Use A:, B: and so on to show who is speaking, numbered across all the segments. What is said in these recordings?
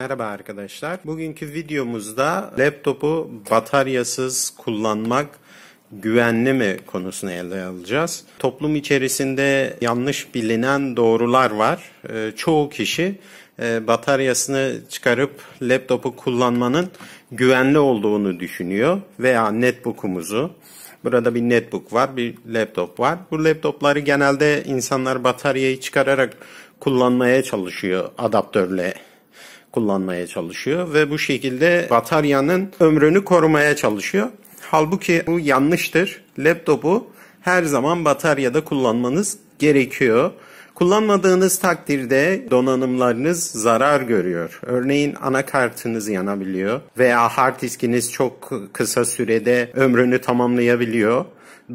A: Merhaba arkadaşlar. Bugünkü videomuzda laptopu bataryasız kullanmak güvenli mi konusunu ele alacağız. Toplum içerisinde yanlış bilinen doğrular var. Ee, çoğu kişi e, bataryasını çıkarıp laptopu kullanmanın güvenli olduğunu düşünüyor veya netbook'umuzu Burada bir netbook var, bir laptop var. Bu laptopları genelde insanlar bataryayı çıkararak kullanmaya çalışıyor adaptörle kullanmaya çalışıyor ve bu şekilde bataryanın ömrünü korumaya çalışıyor. Halbuki bu yanlıştır. Laptopu her zaman bataryada kullanmanız gerekiyor. Kullanmadığınız takdirde donanımlarınız zarar görüyor. Örneğin anakartınız yanabiliyor veya hard diskiniz çok kısa sürede ömrünü tamamlayabiliyor.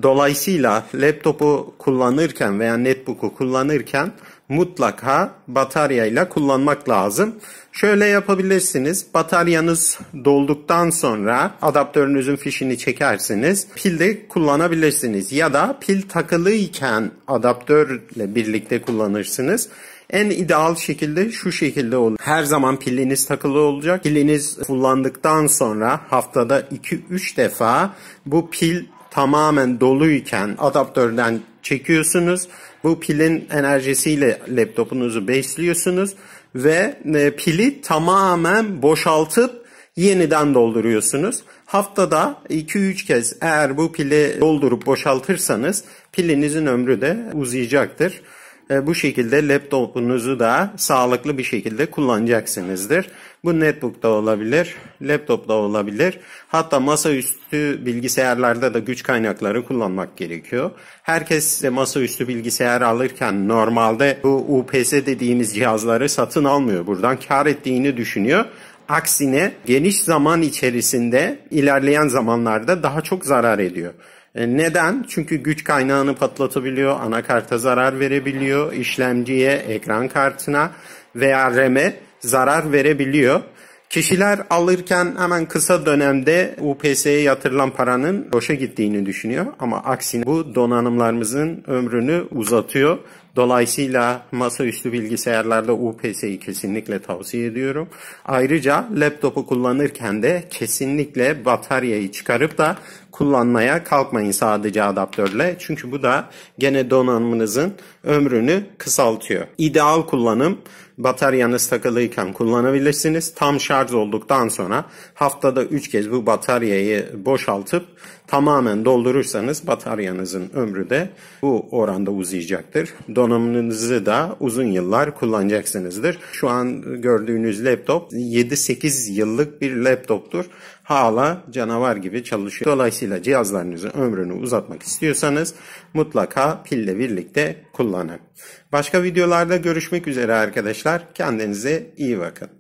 A: Dolayısıyla laptopu kullanırken veya netbook'u kullanırken mutlaka bataryayla kullanmak lazım. Şöyle yapabilirsiniz. Bataryanız dolduktan sonra adaptörünüzün fişini çekersiniz. Pil de kullanabilirsiniz. Ya da pil takılıyken adaptörle birlikte kullanırsınız. En ideal şekilde şu şekilde olur. Her zaman piliniz takılı olacak. Piliniz kullandıktan sonra haftada 2-3 defa bu pil tamamen doluyken adaptörden çekiyorsunuz. Bu pilin enerjisiyle laptopunuzu besliyorsunuz ve e, pili tamamen boşaltıp yeniden dolduruyorsunuz. Haftada 2-3 kez eğer bu pili doldurup boşaltırsanız pilinizin ömrü de uzayacaktır. E, bu şekilde laptopunuzu da sağlıklı bir şekilde kullanacaksınızdır. Bu netbook da olabilir, laptop da olabilir. Hatta masaüstü bilgisayarlarda da güç kaynakları kullanmak gerekiyor. Herkes masaüstü bilgisayar alırken normalde bu UPS dediğimiz cihazları satın almıyor. Buradan kar ettiğini düşünüyor. Aksine geniş zaman içerisinde ilerleyen zamanlarda daha çok zarar ediyor. E, neden? Çünkü güç kaynağını patlatabiliyor, anakarta zarar verebiliyor, işlemciye, ekran kartına veya RAM'e zarar verebiliyor. Kişiler alırken hemen kısa dönemde UPS'ye yatırılan paranın boşa gittiğini düşünüyor ama aksine bu donanımlarımızın ömrünü uzatıyor. Dolayısıyla masaüstü bilgisayarlarda UPS'yi kesinlikle tavsiye ediyorum. Ayrıca laptopu kullanırken de kesinlikle bataryayı çıkarıp da kullanmaya kalkmayın sadece adaptörle. Çünkü bu da gene donanımınızın ömrünü kısaltıyor. İdeal kullanım bataryanız takılıyken kullanabilirsiniz. Tam şarj olduktan sonra haftada 3 kez bu bataryayı boşaltıp tamamen doldurursanız bataryanızın ömrü de bu oranda uzayacaktır. Donanımınızı da uzun yıllar kullanacaksınızdır. Şu an gördüğünüz laptop 7-8 yıllık bir laptoptur. Hala canavar gibi çalışıyor. Dolayısıyla cihazlarınızın ömrünü uzatmak istiyorsanız mutlaka pille birlikte kullanın. Başka videolarda görüşmek üzere arkadaşlar. Kendinize iyi bakın.